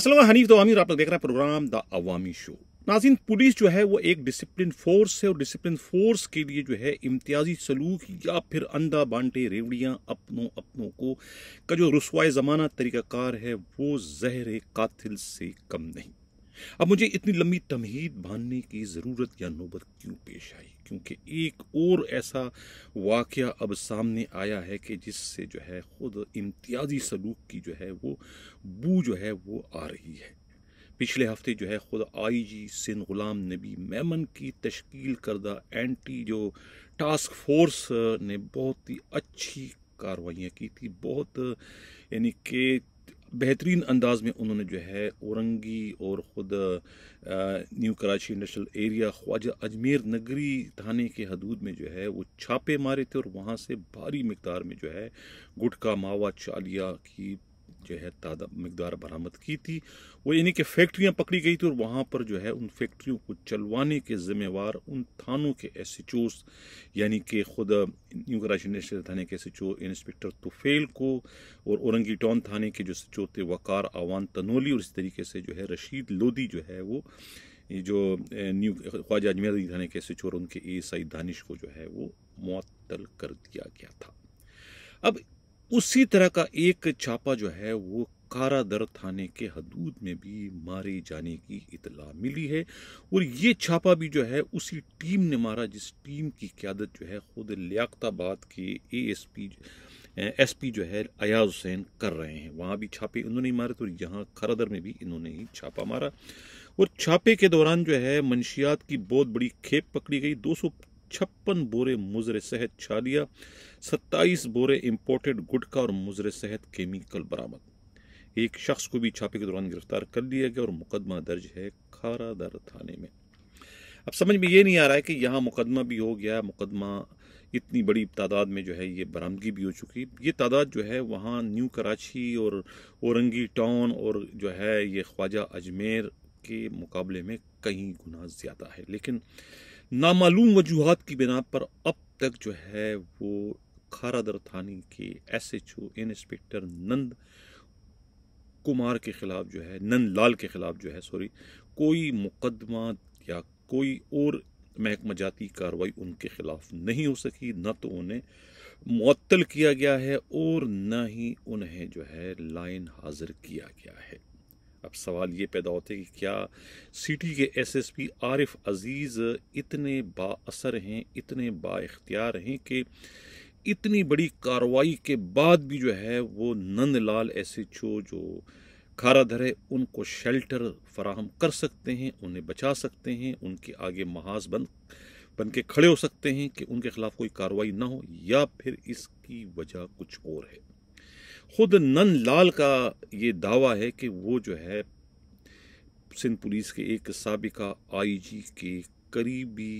असल हनीफ तो आमिर आप लोग देख रहे हैं प्रोग्राम द अवामी शो नाजिन पुलिस जो है वो एक डिसिप्लिन फोर्स है और डिसिप्लिन फोर्स के लिए जो है इम्तियाजी सलूक या फिर अंधा बांटे रेवड़ियाँ अपनों अपनों को का जो रसवाए ज़माना तरीक़ाकार है वो जहर कातिल से कम नहीं अब मुझे इतनी लंबी तमहीद बांधने की ज़रूरत या नौबत क्यों पेश आई क्योंकि एक और ऐसा वाक़ अब सामने आया है कि जिससे जो है ख़ुद इम्तियाजी सलूक की जो है वो बू जो है वो आ रही है पिछले हफ्ते जो है ख़ुद आई जी सिंध ग़ुलाम नबी मेमन की तश्कील करदा एंटी जो टास्क फोर्स ने बहुत ही अच्छी कार्रवाइयाँ की थी बहुत यानी कि बेहतरीन अंदाज में उन्होंने जो है औरंगी और ख़ुद new Karachi industrial area Khwaja Ajmer Nagri थाने के हदूद में जो है वो छापे मारे थे और वहाँ से भारी मकदार में जो है गुटखा मावा चालिया की जो है तादा मकदार बरामद की थी वो यानी कि फैक्ट्रियाँ पकड़ी गई थी और वहाँ पर जो है उन फैक्ट्रियों को चलवाने के ज़िम्मेवार उन थानों के एस एच ओस यानी कि खुद न्यू कराची नेशनल थाने के S H O inspector Tufail को और औरंगी टाउन थाने के जो एस एच ओ थे वकार आवान तनोली और इस तरीके से जो है रशीद लोधी जो है वो ये जो न्यू ख्वाजा अजमेर अली थाने के एस एच और उनके ए साई दानिश को जो है वो मअतल कर दिया गया था अब उसी तरह का एक छापा जो है वो कारादर थाने के हदूद में भी मारे जाने की इतला मिली है और ये छापा भी जो है उसी टीम ने मारा जिस टीम की क्यादत जो है खुद लियाताबाद के A S P S P जो है अयाज हुसैन कर रहे हैं वहाँ भी छापे इन्होंने ही मारे तो यहाँ खरादर में भी इन्होंने ही छापा मारा और छापे के दौरान जो है मंशियात की बहुत बड़ी खेप पकड़ी गई दो सौ छप्पन बोरे मुजर सेहत छालिया सत्ताईस बोरे इम्पोर्टेड गुटखा और मुजर सेहत केमिकल बरामद एक शख्स को भी छापे के दौरान गिरफ्तार कर लिया गया और मुकदमा दर्ज है खारा दर थाने में अब समझ में ये नहीं आ रहा है कि यहाँ मुकदमा भी हो गया मुकदमा इतनी बड़ी तादाद में जो है ये बरामदगी भी हो चुकी ये तादाद जो है वहाँ न्यू कराची और औरंगी टाउन और जो है ये ख्वाजा अजमेर के मुकाबले में कई गुना ज़्यादा है लेकिन नामालूम वजूहत की बिना पर अब तक जो है वो खारादर थाने के S H O inspector Nand Kumar के ख़िलाफ़ जो है नंद लाल के ख़िलाफ़ जो है सॉरी कोई मुकदमा या कोई और महकमा जाती कार्रवाई उनके ख़िलाफ़ नहीं हो सकी न तो उन्हें मअतल किया गया है और न ही उन्हें जो है लाइन हाजिर किया गया है अब सवाल ये पैदा होते हैं कि क्या सिटी के एसएसपी आरिफ अज़ीज़ इतने बासर हैं इतने बाख्तियार हैं कि इतनी बड़ी कार्रवाई के बाद भी जो है वो नंदलाल एस एच ओ जो खाराधर है उनको शेल्टर फराहम कर सकते हैं उन्हें बचा सकते हैं उनके आगे महाज बन बन के खड़े हो सकते हैं कि उनके खिलाफ कोई कार्रवाई ना हो या फिर इसकी वजह कुछ और है खुद नन लाल का ये दावा है कि वो जो है सिंध पुलिस के एक सबका आईजी के करीबी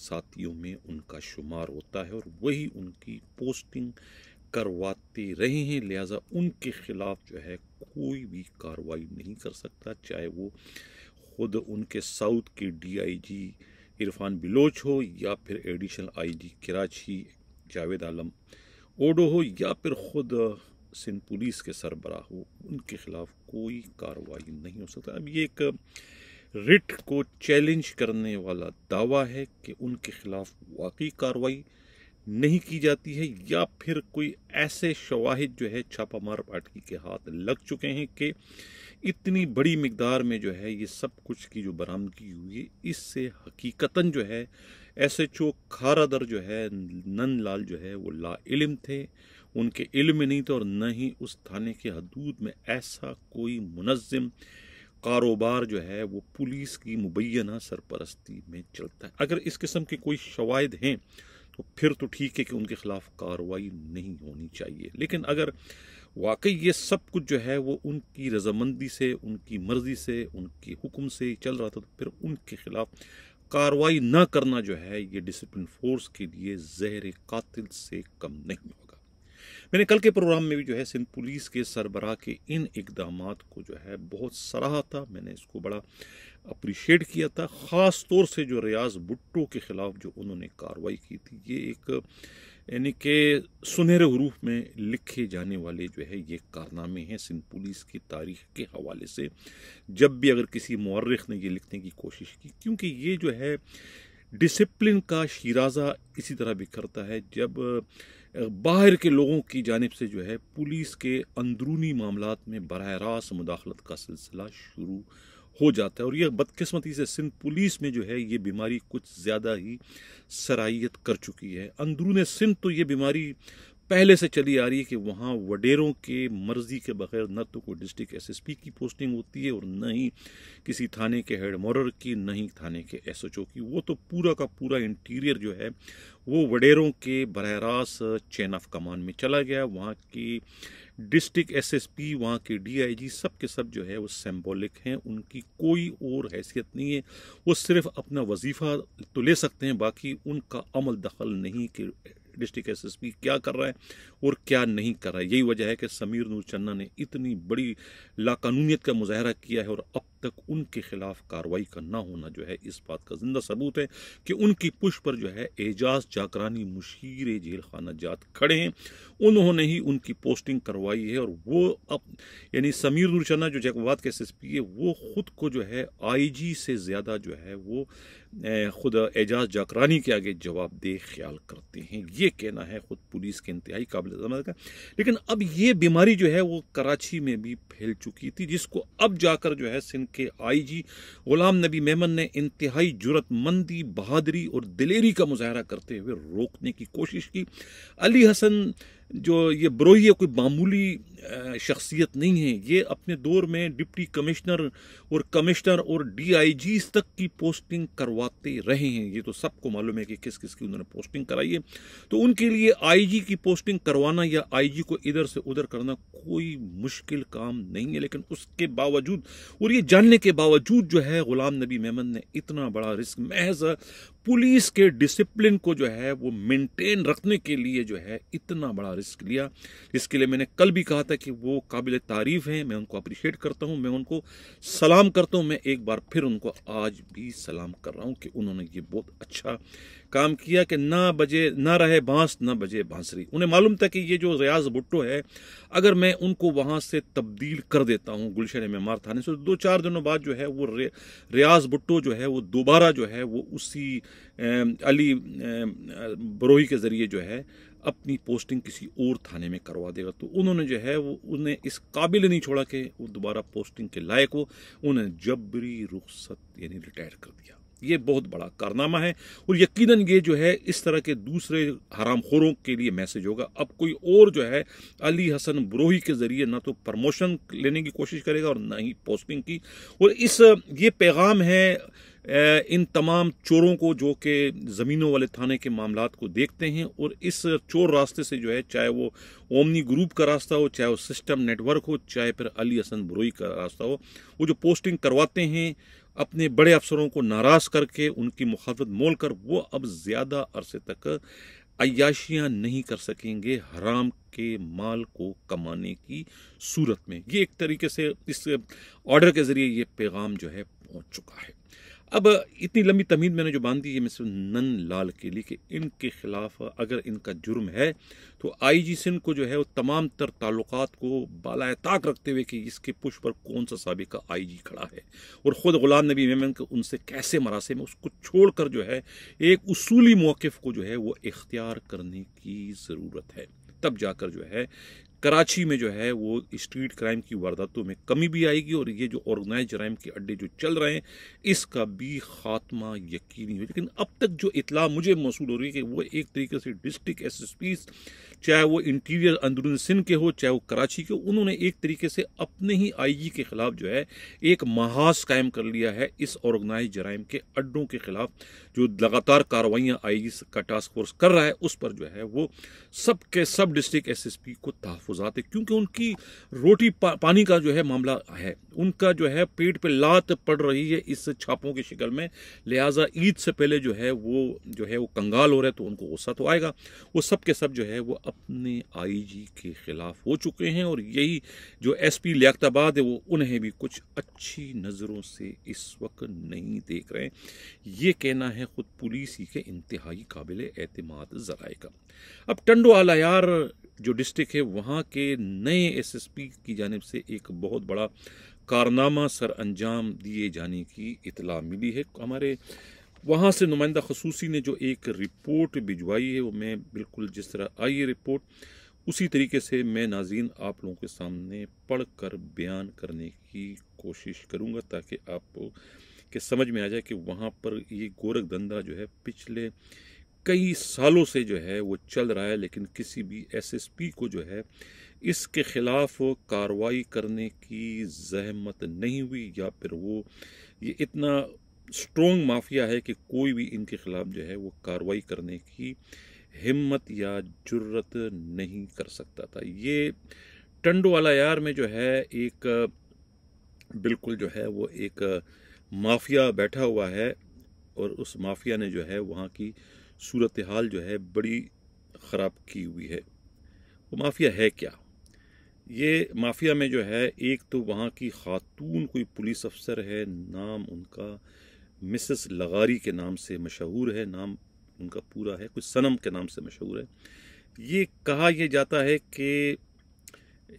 साथियों में उनका शुमार होता है और वही उनकी पोस्टिंग करवाते रहे हैं लिहाजा उनके ख़िलाफ़ जो है कोई भी कार्रवाई नहीं कर सकता चाहे वो ख़ुद उनके साउथ के डीआईजी इरफान बिलोच हो या फिर एडिशनल आईजी कराची जावेद आलम ओडो हो या फिर ख़ुद सिंध पुलिस के सरबरा हो उनके ख़िलाफ़ कोई कार्रवाई नहीं हो सकता अब ये एक रिट को चैलेंज करने वाला दावा है कि उनके ख़िलाफ़ वाकई कार्रवाई नहीं की जाती है या फिर कोई ऐसे शवाहद जो है छापामार पार्टी के हाथ लग चुके हैं कि इतनी बड़ी मकदार में जो है ये सब कुछ की जो बरामदगी हुई है इससे हकीकता जो है एस एच ओ खारादर जो है नंद लाल जो है वो ला इलम थे उनके इल्म में नहीं था और न ही उस थाने के हदूद में ऐसा कोई मुनज़म कारोबार जो है वो पुलिस की मुबैना सरपरस्ती में चलता है अगर इस किस्म के कोई शवायद हैं तो फिर तो ठीक है कि उनके ख़िलाफ़ कार्रवाई नहीं होनी चाहिए लेकिन अगर वाकई ये सब कुछ जो है वो उनकी रजामंदी से उनकी मर्ज़ी से उनके हुक्म से चल रहा था तो फिर उनके ख़िलाफ़ कार्रवाई ना करना जो है ये डिसिप्लिन फोर्स के लिए जहर कातिल से कम नहीं होगा मैंने कल के प्रोग्राम में भी जो है सिंध पुलिस के सरबराह के इन इकदाम को जो है बहुत सराहा था मैंने इसको बड़ा अप्रिशिएट किया था ख़ास तौर से जो रियाज भुट्टो के ख़िलाफ़ जो उन्होंने कार्रवाई की थी ये एक यानी कि सुनहरे हरूफ में लिखे जाने वाले जो है ये कारनामे हैं सिंध पुलिस की तारीख के हवाले से जब भी अगर किसी मौरख ने ये लिखने की कोशिश की क्योंकि ये जो है डिसिप्लिन का शिराजा इसी तरह बिखरता है जब बाहर के लोगों की जानब से जो है पुलिस के अंदरूनी मामला में बरह रास्त मुदाखलत का सिलसिला शुरू हो जाता है और यह बदकस्मती से सिंध पुलिस में जो है ये बीमारी कुछ ज़्यादा ही सराहियत कर चुकी है अंदरून सिंध तो ये बीमारी पहले से चली आ रही है कि वहाँ वडेरों के मर्जी के बगैर न तो कोई डिस्ट्रिक्ट एसएसपी की पोस्टिंग होती है और न ही किसी थाने के हेड मॉरर की न ही थाने के एसएचओ की वो तो पूरा का पूरा इंटीरियर जो है वो वडेरों के बरह रास्त चैन ऑफ कमान में चला गया वहाँ की डिस्ट्रिक्ट एसएसपी वहाँ के डीआईजी सब के सब जो है वो सिम्बॉलिक हैं उनकी कोई और हैसियत नहीं है वो सिर्फ अपना वजीफ़ा तो ले सकते हैं बाकी उनका अमल दखल नहीं कि डिस्ट्रिक्ट एसएसपी क्या कर रहा है और क्या नहीं कर रहा है यही वजह है कि समीर नूर चन्ना ने इतनी बड़ी लाकानूनीत का मुजाहरा किया है और अब तक उनके खिलाफ कार्रवाई का ना होना जो है इस बात का जिंदा सबूत है कि उनकी पुष पर जो है एजाज जाकरानी मुशीर जेल खाना जात खड़े हैं उन्होंने ही उनकी पोस्टिंग करवाई है और वो अब यानी समीर नूर चन्ना जो जैकवाद के एस है वो खुद को जो है आई जी से ज़्यादा जो है वो खुद एजाज जाकरानी के आगे जवाब दे ख्याल करते हैं ये कहना है ख़ुद पुलिस के इंतहाई काबिल का लेकिन अब ये बीमारी जो है वो कराची में भी फैल चुकी थी जिसको अब जाकर जो है सिंध के आईजी गुलाम नबी मेमन ने इंतहाई जरूरतमंदी बहादरी और दिलेरी का मुजाहरा करते हुए रोकने की कोशिश की अली हसन जो ये बरोही कोई मामूली शख्सियत नहीं है ये अपने दौर में डिप्टी कमिश्नर और कमिश्नर और डीआईजी तक की पोस्टिंग करवाते रहे हैं ये तो सबको मालूम है कि किस किस की उन्होंने पोस्टिंग कराई है तो उनके लिए आईजी की पोस्टिंग करवाना या आईजी को इधर से उधर करना कोई मुश्किल काम नहीं है लेकिन उसके बावजूद और ये जानने के बावजूद जो है गुलाम नबी मेहमद ने इतना बड़ा रिस्क महज पुलिस के डिसिप्लिन को जो है वो मेनटेन रखने के लिए जो है इतना बड़ा रिस्क लिया इसके लिए मैंने कल भी कहा था कि वो काबिल तारीफ़ हैं मैं उनको अप्रिशिएट करता हूँ मैं उनको सलाम करता हूँ मैं एक बार फिर उनको आज भी सलाम कर रहा हूँ कि उन्होंने ये बहुत अच्छा काम किया कि ना बजे ना रहे बाँस ना बजे बाँसरी उन्हें मालूम था कि ये जो रियाज भुट्टो है अगर मैं उनको वहाँ से तब्दील कर देता हूँ गुलशन में मार थाने से तो दो चार दिनों बाद जो है वो रियाज भुट्टो जो है वो दोबारा जो है वो उसी अली बरोही के ज़रिए जो है अपनी पोस्टिंग किसी और थाने में करवा देगा तो उन्होंने जो है वो उन्हें इस काबिल नहीं छोड़ा कि वो दोबारा पोस्टिंग के लायक हो उन्हें जबरी रुख्सत यानी रिटायर कर दिया ये बहुत बड़ा कारनामा है और यकीनन ये जो है इस तरह के दूसरे हरामखोरों के लिए मैसेज होगा अब कोई और जो है अली हसन ब्रोही के ज़रिए ना तो प्रमोशन लेने की कोशिश करेगा और ना ही पोस्टिंग की और इस ये पैगाम है इन तमाम चोरों को जो कि ज़मीनों वाले थाने के मामला को देखते हैं और इस चोर रास्ते से जो है चाहे वो ओमनी ग्रुप का रास्ता हो चाहे वो सिस्टम नेटवर्क हो चाहे फिर अली हसन बुरोई का रास्ता हो वो जो पोस्टिंग करवाते हैं अपने बड़े अफसरों को नाराज़ करके उनकी मुखालफत मोल कर वो अब ज़्यादा अरसे तक अयाशियाँ नहीं कर सकेंगे हराम के माल को कमाने की सूरत में ये एक तरीके से इस ऑर्डर के ज़रिए ये पैगाम जो है पहुँच चुका है अब इतनी लंबी तमीद मैंने जो बांध दी है मिस्टर नन लाल के लिए कि इनके खिलाफ अगर इनका जुर्म है तो आई जी सिंह को जो है वो तमाम तर ताल्लुक को बाला ताक रखते हुए कि इसके पुश पर कौन सा सबका आई जी खड़ा है और ख़ुद गुलाम नबी मेमन के उनसे कैसे मरासे में उसको छोड़ कर जो है एक उसूली मौक़ को जो है वो इख्तियार करने की ज़रूरत है तब जाकर जो है कराची में जो है वो स्ट्रीट क्राइम की वारदातों में कमी भी आएगी और ये जो ऑर्गेनाइज क्राइम के अड्डे जो चल रहे हैं इसका भी खात्मा यकीनी हो लेकिन अब तक जो इतला मुझे मौसू हो रही है कि वो एक तरीके से डिस्ट्रिक्ट एस एस पी चाहे वो इंटीरियर अंदरून सिंध के हो चाहे वो कराची के उन्होंने एक तरीके से अपने ही आई जी के खिलाफ जो है एक महाज कायम कर लिया है इस ऑर्गेनाइज जराइम के अड्डों के खिलाफ जो लगातार कार्रवाइयाँ आई का टास्क फोर्स कर रहा है उस पर जो है वो सब के सब डिस्ट्रिक्ट एस एस पी को तहफ़ तहफात क्योंकि उनकी रोटी पा, पानी का जो है मामला है उनका जो है पेट पे लात पड़ रही है इस छापों की शिकल में लिहाजा ईद से पहले जो है वो जो है वो कंगाल हो रहे तो उनको गुस्सा तो आएगा वो सब के सब जो है वो अपने आईजी के खिलाफ हो चुके हैं और यही जो एसपी लियाबाद है वो उन्हें भी कुछ अच्छी नज़रों से इस वक्त नहीं देख रहे ये कहना है ख़ुद पुलिस ही के इंतहाई काबिल अतमाद ज़राए का अब टंडो यार जो डिस्ट्रिक्ट है वहाँ के नए एसएसपी की जानब से एक बहुत बड़ा कारनामा सर अंजाम दिए जाने की इतला मिली है हमारे वहाँ से नुमाइंदा खसूसी ने जो एक रिपोर्ट भिजवाई है वो मैं बिल्कुल जिस तरह आई है रिपोर्ट उसी तरीके से मैं नाजीन आप लोगों के सामने पढ़ कर बयान करने की कोशिश करूँगा ताकि आप के समझ में आ जाए कि वहाँ पर ये गोरख धंधा जो है पिछले कई सालों से जो है वो चल रहा है लेकिन किसी भी एसएसपी को जो है इसके ख़िलाफ़ कार्रवाई करने की जहमत नहीं हुई या फिर वो ये इतना स्ट्रॉन्ग माफिया है कि कोई भी इनके ख़िलाफ़ जो है वो कार्रवाई करने की हिम्मत या जुर्रत नहीं कर सकता था ये टंडो वाला यार में जो है एक बिल्कुल जो है वो एक माफिया बैठा हुआ है और उस माफिया ने जो है वहाँ की सूरत हाल जो है बड़ी ख़राब की हुई है वो माफिया है क्या ये माफिया में जो है एक तो वहाँ की खातून कोई पुलिस अफसर है नाम उनका मिसेस लगारी के नाम से मशहूर है नाम उनका पूरा है कुछ सनम के नाम से मशहूर है ये कहा यह जाता है कि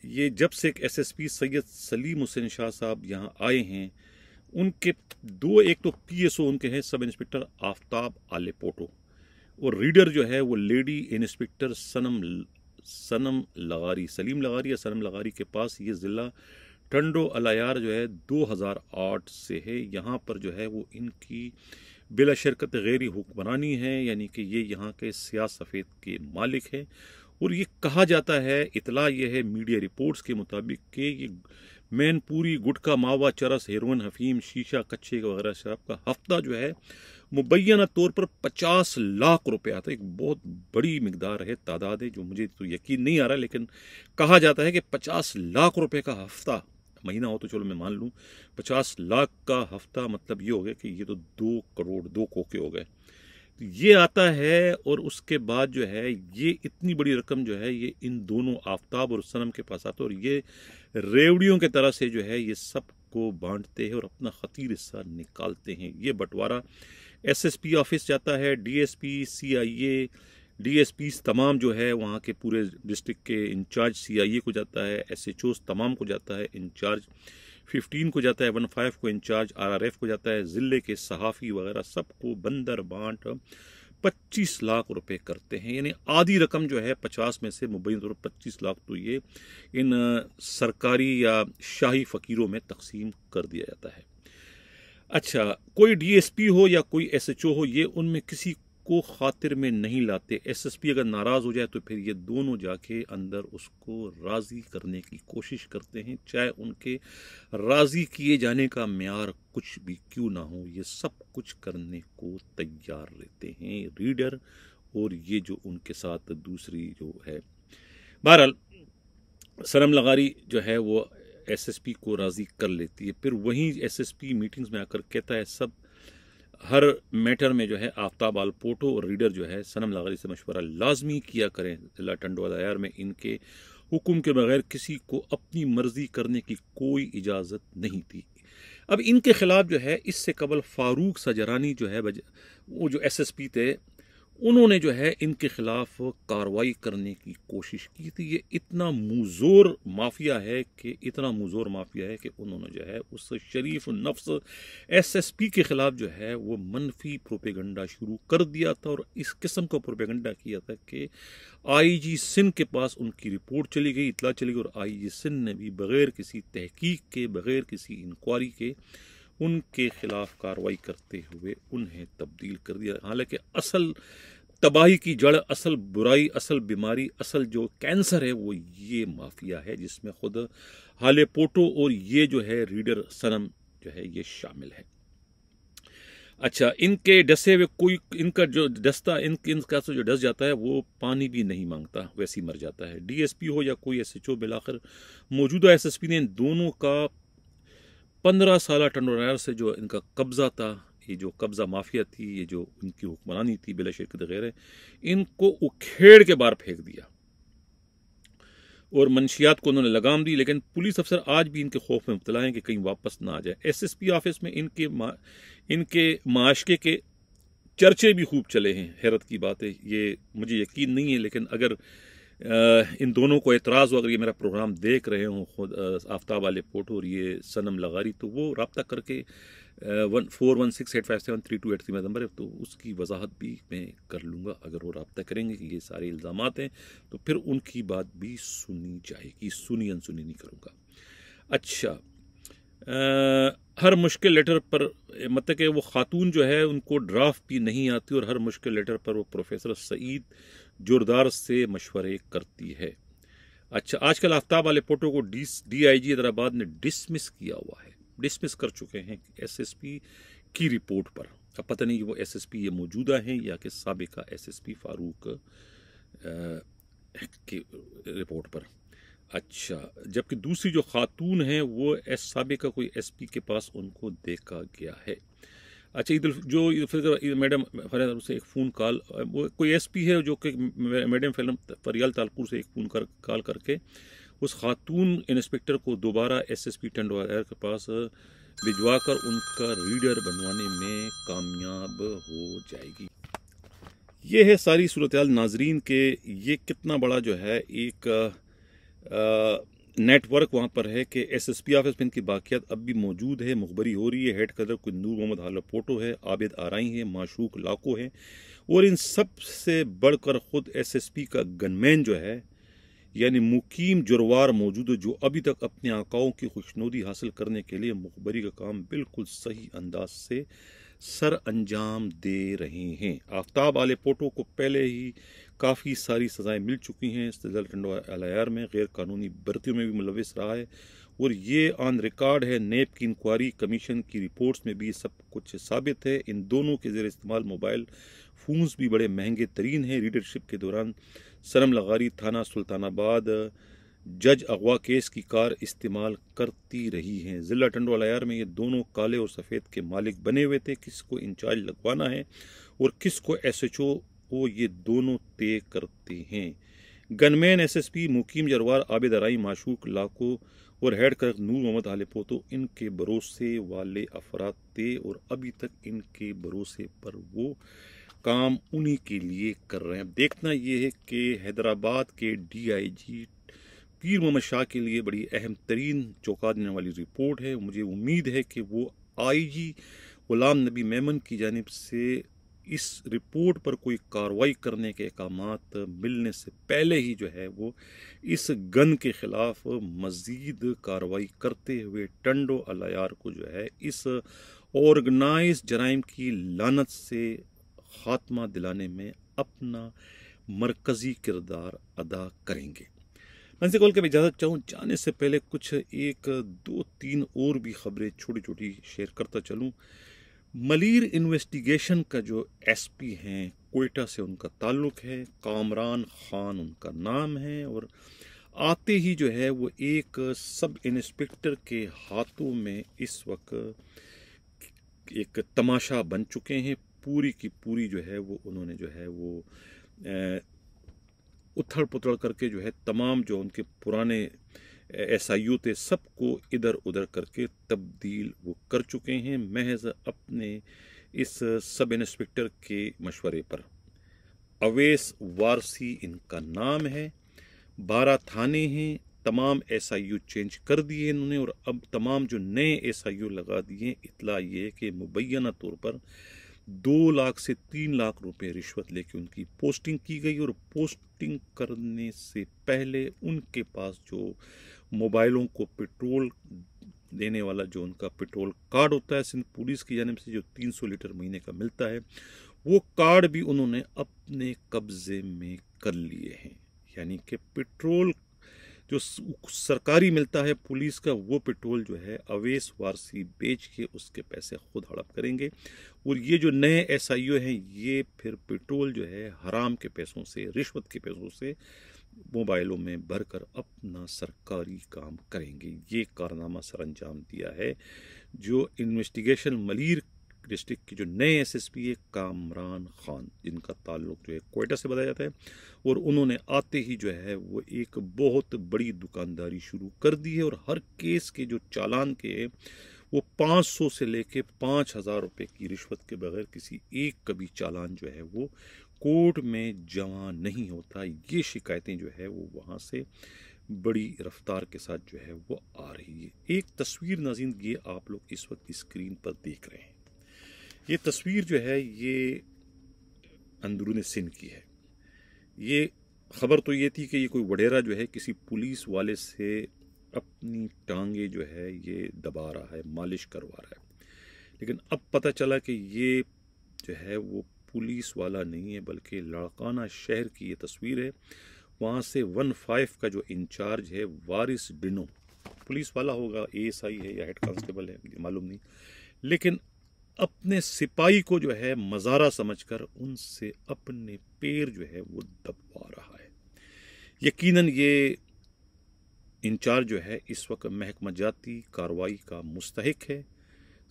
ये जब से एक एसएसपी सैयद सलीम हुसैन शाह साहब यहाँ आए हैं उनके दो एक तो पीएसओ उनके हैं सब इंस्पेक्टर आफ्ताब पोटो वो रीडर जो है वो लेडी इंस्पेक्टर सनम सनम लगारी सलीम लगारी या सनम लगारी के पास ये ज़िला टंडो अलायार जो है 2008 से है यहाँ पर जो है वो इनकी बिला शिरकत गैरी हुक्मरानी है यानी कि ये यहाँ के सिया सफ़ेद के मालिक हैं और ये कहा जाता है इतला ये है मीडिया रिपोर्ट्स के मुताबिक कि ये मैनपूरी गुटखा मावा चरस हेरोन हफीम शीशा कच्चे वगैरह शराब का हफ्ता जो है मुबैना तौर पर पचास लाख रुपया था एक बहुत बड़ी मकदार है तादाद है जो मुझे तो यकीन नहीं आ रहा लेकिन कहा जाता है कि पचास लाख रुपये का हफ्ता महीना हो तो चलो मैं मान लूँ पचास लाख का हफ्ता मतलब ये हो गया कि ये तो दो करोड़ दो कोके हो गए तो ये आता है और उसके बाद जो है ये इतनी बड़ी रकम जो है ये इन दोनों आफ्ताब और सनम के पास आता है और ये रेवड़ियों की तरह से जो है ये सबको बांटते हैं और अपना खतीर हिस्सा निकालते हैं ये बंटवारा एसएसपी ऑफिस जाता है डीएसपी सीआईए डी तमाम जो है वहाँ के पूरे डिस्ट्रिक्ट के इंचार्ज सीआईए को जाता है ओज तमाम को जाता है इंचार्ज 15 को जाता है वन फाइव को इंचार्ज आरआरएफ को जाता है ज़िले के सहाफ़ी वगैरह सबको बंदर बांट पच्चीस लाख रुपए करते हैं यानी आधी रकम जो है पचास में से मुबैन तौर पर पच्चीस लाख तो ये इन सरकारी या शाही फ़कीरों में तकसीम कर दिया जाता है अच्छा कोई डीएसपी हो या कोई एसएचओ हो ये उनमें किसी को खातिर में नहीं लाते एसएसपी अगर नाराज़ हो जाए तो फिर ये दोनों जाके अंदर उसको राज़ी करने की कोशिश करते हैं चाहे उनके राज़ी किए जाने का मैार कुछ भी क्यों ना हो ये सब कुछ करने को तैयार रहते हैं रीडर और ये जो उनके साथ दूसरी जो है बहरहाल सरम लगारी जो है वो एसएसपी को राज़ी कर लेती है फिर वहीं एसएसपी मीटिंग्स में आकर कहता है सब हर मैटर में जो है आफ्ताब आल पोटो और रीडर जो है सनम लागरी से मशवरा लाजमी किया करें जिला टंडवा में इनके हुक्म के बगैर किसी को अपनी मर्जी करने की कोई इजाज़त नहीं थी अब इनके खिलाफ जो है इससे कबल फारूक सजरानी जो है वो जो एसएसपी थे उन्होंने जो है इनके खिलाफ कार्रवाई करने की कोशिश की थी ये इतना मुजोर माफिया है कि इतना मुजोर माफिया है कि उन्होंने जो है उस शरीफ नफ्स एसएसपी के खिलाफ जो है वो मनफी प्रोपेगंडा शुरू कर दिया था और इस किस्म का प्रोपेगंडा किया था कि आईजी सिंह के पास उनकी रिपोर्ट चली गई इतला चली गई और आई सिंह ने भी बगैर किसी तहकीक के बगैर किसी इंक्वायरी के उनके खिलाफ कार्रवाई करते हुए उन्हें तब्दील कर दिया हालांकि असल तबाही की जड़ असल बुराई असल बीमारी असल जो कैंसर है वो ये माफिया है जिसमें खुद हाले पोटो और ये जो है रीडर सनम जो है ये शामिल है अच्छा इनके डसे हुए कोई इनका जो डसता इन इनका जो डस जाता है वो पानी भी नहीं मांगता वैसे ही मर जाता है डीएसपी हो या कोई एसएचओ बिलाकर मौजूदा एसएसपी ने इन दोनों का पंद्रह साल नायर से जो इनका कब्ज़ा था ये जो कब्ज़ा माफिया थी ये जो इनकी हुक्मरानी थी बिला शिरकत गैर इनको उखेड़ के बाहर फेंक दिया और मनशियात को उन्होंने लगाम दी लेकिन पुलिस अफसर आज भी इनके खौफ में मुबला हैं कि कहीं वापस ना आ जाए एस एस पी ऑफिस में इनके मा, इनके माशके के चर्चे भी खूब चले हैं हैरत की बात है ये मुझे यकीन नहीं है लेकिन अगर इन दोनों को एतराज़ हो अगर ये मेरा प्रोग्राम देख रहे हों खुद आफ्ताब वाले पोर्ट और ये सनम लगारी तो वो रबता करके one four one six eight five seven three two eight three मेरा नंबर है तो उसकी वजाहत भी मैं कर लूँगा अगर वो रबता करेंगे कि ये सारे इल्ज़ाम हैं तो फिर उनकी बात भी सुनी जाएगी सुनी अनसुनी नहीं करूँगा अच्छा हर मुश्किल लेटर पर मतलब कि वो ख़ातून जो है उनको ड्राफ्ट भी नहीं आती और हर मुश्किल लेटर पर वो प्रोफेसर सईद जोरदार से मशवरे करती है अच्छा आजकल आफ्ताब वाले पोटो को D D I G Hyderabad ने डिसमिस किया हुआ है डिसमिस कर चुके हैं एस एस पी की रिपोर्ट पर अब पता नहीं वो एस एस पी ये मौजूदा हैं या कि सबका एस एस पी फारूक की रिपोर्ट पर अच्छा जबकि दूसरी जो खातून है वो एस साबे का कोई एस पी के पास उनको देखा गया है अच्छा ईद जो ईद मैडम फरियाल से एक फ़ोन कॉल वो कोई एस पी है जो कि मैडम फरियाल तालपुर से एक फ़ोन कर कॉल करके उस खातून इंस्पेक्टर को दोबारा एस एस पी के पास भिजवा कर उनका रीडर बनवाने में कामयाब हो जाएगी ये है सारी सूरत नाजरीन के ये कितना बड़ा जो है एक नेटवर्क वहाँ पर है कि एस एस पी ऑफिस में इनकी बाकियात अब भी मौजूद है मुखबरी हो रही है हेड कदर कोई नूर मोहम्मद हाल पोटो है आबिद आरई हैं माशूक लाको हैं और इन सब से बढ़कर ख़ुद एस एस पी का गनमैन जो है यानी मुकीम जुरवार मौजूद है जो अभी तक अपने आकाओं की खुशनुदी हासिल करने के लिए मुखबरी का काम बिल्कुल सही अंदाज से सर अंजाम दे रहे हैं आफ्ताब आले पोटो को पहले ही काफ़ी सारी सज़ाएं मिल चुकी हैं सजल टंडो एल में गैर कानूनी भर्ती में भी मुलविस रहा है और ये ऑन रिकॉर्ड है नेप की इंक्वायरी कमीशन की रिपोर्ट्स में भी सब कुछ साबित है इन दोनों के जेर इस्तेमाल मोबाइल फ़ोन्स भी बड़े महंगे तरीन हैं रीडरशिप के दौरान सरम लगारी थाना सुल्तानाबाद जज अगवा केस की कार इस्तेमाल करती रही हैं ज़िला टंडवालायार में ये दोनों काले और सफ़ेद के मालिक बने हुए थे किसको इंचार्ज लगवाना है और किसको एस एच ओ को ये दोनों तय करते हैं गनमैन एसएसपी मुकीम जरवार आबिद अराई माशूक लाको और हेड कर नूर मोहम्मद आलिपो तो इनके भरोसे वाले अफराद थे और अभी तक इनके भरोसे पर वो काम उन्हीं के लिए कर रहे हैं देखना यह है कि हैदराबाद के डीआईजी पीर मोहम्मद शाह के लिए बड़ी अहम तरीन चौंका देने वाली रिपोर्ट है मुझे उम्मीद है कि वो आईजी गुलाम नबी मेमन की जानब से इस रिपोर्ट पर कोई कार्रवाई करने के अहकाम मिलने से पहले ही जो है वो इस गन के ख़िलाफ़ मज़ीद कार्रवाई करते हुए टंडो अलायार को जो है इस ऑर्गेनाइज जराइम की लानत से खात्मा दिलाने में अपना मरकज़ी किरदार अदा करेंगे मैं से कॉल के इजाज़त चाहूँ जाने से पहले कुछ एक दो तीन और भी खबरें छोटी छोटी शेयर करता चलूँ मलिर इन्वेस्टिगेशन का जो एसपी हैं कोयटा से उनका ताल्लुक़ है कामरान खान उनका नाम है और आते ही जो है वो एक सब इंस्पेक्टर के हाथों में इस वक्त एक तमाशा बन चुके हैं पूरी की पूरी जो है वो उन्होंने जो है वो उथड़ पुथड़ करके जो है तमाम जो उनके पुराने एस आई यू थे सबको इधर उधर करके तब्दील वो कर चुके हैं महज अपने इस सब इंस्पेक्टर के मशवरे पर अवेस वारसी इनका नाम है बारह थाने हैं तमाम एस आई यू चेंज कर दिए इन्होंने और अब तमाम जो नए एस आई यू लगा दिए इतला ये है कि मुबैना तौर पर दो लाख से तीन लाख रुपए रिश्वत लेके उनकी पोस्टिंग की गई और पोस्टिंग करने से पहले उनके पास जो मोबाइलों को पेट्रोल देने वाला जो उनका पेट्रोल कार्ड होता है सिंध पुलिस की जानब से जो 300 लीटर महीने का मिलता है वो कार्ड भी उन्होंने अपने कब्जे में कर लिए हैं यानी कि पेट्रोल जो सरकारी मिलता है पुलिस का वो पेट्रोल जो है अवेश वारसी बेच के उसके पैसे खुद हड़प करेंगे और ये जो नए एस आई हैं ये फिर पेट्रोल जो है हराम के पैसों से रिश्वत के पैसों से मोबाइलों में भरकर अपना सरकारी काम करेंगे ये कारनामा सर अंजाम दिया है जो इन्वेस्टिगेशन मलिर डिस्ट्रिक्ट के जो नए एस एस पी है कामरान खान जिनका ताल्लुक जो है कोयटा से बताया जाता है और उन्होंने आते ही जो है वो एक बहुत बड़ी दुकानदारी शुरू कर दी है और हर केस के जो चालान के हैं वो 500 से लेके 5000 रुपए की रिश्वत के बगैर किसी एक का भी चालान जो है वो कोर्ट में जमा नहीं होता ये शिकायतें जो है वो वहाँ से बड़ी रफ्तार के साथ जो है वो आ रही है एक तस्वीर नजींद ये आप लोग इस वक्त स्क्रीन पर देख रहे हैं ये तस्वीर जो है ये अंदरून सिंध की है ये खबर तो ये थी कि ये कोई वडेरा जो है किसी पुलिस वाले से अपनी टांगे जो है ये दबा रहा है मालिश करवा रहा है लेकिन अब पता चला कि ये जो है वो पुलिस वाला नहीं है बल्कि लड़काना शहर की ये तस्वीर है वहाँ से वन फाइव का जो इंचार्ज है वारिस डिनो पुलिस वाला होगा एस आई है या हेड कांस्टेबल है मालूम नहीं लेकिन अपने सिपाही को जो है मजारा समझकर उनसे अपने पैर जो है वो दबवा रहा है यकीनन ये इंचार्ज जो है इस वक्त महकमा जाती कार्रवाई का मुस्तक है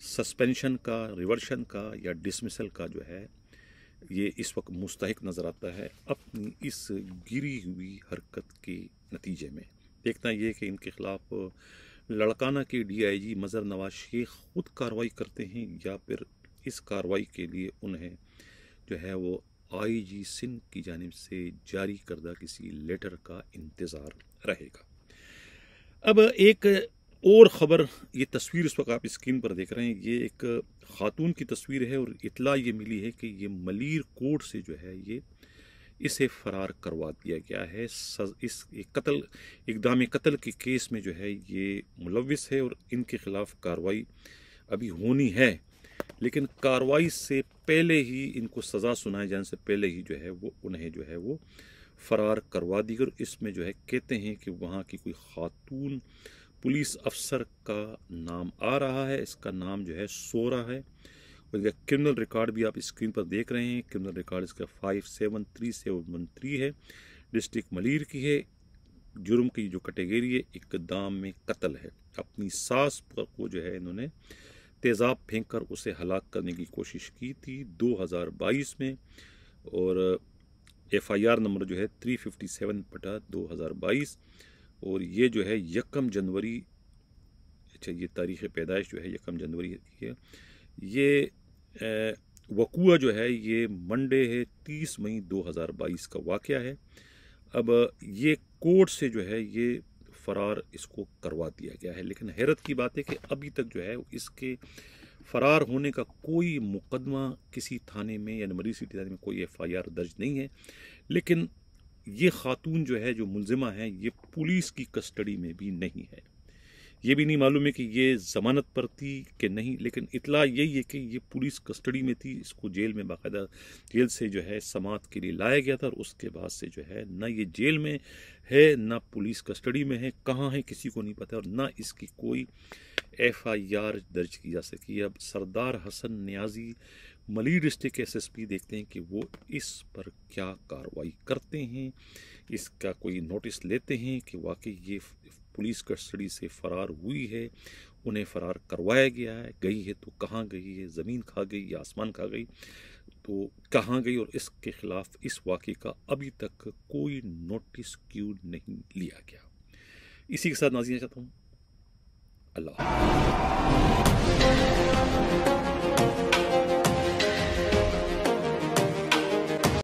सस्पेंशन का रिवर्शन का या डिसमिसल का जो है ये इस वक्त मुस्तक नज़र आता है अपनी इस गिरी हुई हरकत के नतीजे में देखना यह कि इनके ख़िलाफ़ लड़काना के डीआईजी मज़र नवाज शेख खुद कार्रवाई करते हैं या फिर इस कार्रवाई के लिए उन्हें जो है वो आईजी सिंह की जानब से जारी करदा किसी लेटर का इंतज़ार रहेगा अब एक और ख़बर ये तस्वीर इस वक्त आप स्क्रीन पर देख रहे हैं ये एक खातून की तस्वीर है और इतला ये मिली है कि ये मलिर कोर्ट से जो है ये इसे फरार करवा दिया गया है इस कत्ल इकदाम कत्ल के केस में जो है ये मुलविस है और इनके ख़िलाफ़ कार्रवाई अभी होनी है लेकिन कार्रवाई से पहले ही इनको सज़ा सुनाए जाने से पहले ही जो है वो उन्हें जो है वो फरार करवा दी और इसमें जो है कहते हैं कि वहाँ की कोई खातून पुलिस अफसर का नाम आ रहा है इसका नाम जो है सोरा है और इसका क्रिमिनल रिकॉर्ड भी आप स्क्रीन पर देख रहे हैं क्रिमिनल रिकॉर्ड इसका five seven three seven one three है डिस्ट्रिक्ट मलिर की है जुर्म की जो कैटेगरी है इकदाम में कत्ल है अपनी सास पर को जो है इन्होंने तेज़ाब फेंक कर उसे हलाक करने की कोशिश की थी 2022 में और एफ आई आर नंबर जो है 357 हज़ार बाईस और ये जो है यकम जनवरी अच्छा ये तारीख़ पैदाइश जो है यकम जनवरी की है ये वकूआ जो है ये मंडे है तीस मई दो हज़ार बाईस का वाक़ है अब ये कोर्ट से जो है ये फ़रार इसको करवा दिया गया है लेकिन हैरत की बात है कि अभी तक जो है इसके फ़रार होने का कोई मुकदमा किसी थाने में या मरीज सिटी थाने में कोई एफ़ आई आर दर्ज नहीं है लेकिन ये खातून जो है जो मुलजिमा है ये पुलिस की कस्टडी में भी नहीं है ये भी नहीं मालूम है कि ये ज़मानत पर थी कि नहीं लेकिन इतला यही है कि ये पुलिस कस्टडी में थी इसको जेल में बाकायदा जेल से जो है समात के लिए लाया गया था और उसके बाद से जो है ना ये जेल में है ना पुलिस कस्टडी में है कहाँ है किसी को नहीं पता और ना इसकी कोई एफ आई आर दर्ज की जा सकी अब सरदार हसन न्याजी मली डिस्ट्रिक्ट एसएसपी देखते हैं कि वो इस पर क्या कार्रवाई करते हैं इसका कोई नोटिस लेते हैं कि वाकई ये पुलिस कस्टडी से फ़रार हुई है उन्हें फ़रार करवाया गया है गई है तो कहाँ गई है ज़मीन खा गई या आसमान खा गई तो कहाँ गई और इसके ख़िलाफ़ इस वाक़े का अभी तक कोई नोटिस क्यों नहीं लिया गया इसी के साथ नाजिया चाहता हूँ अल्लाह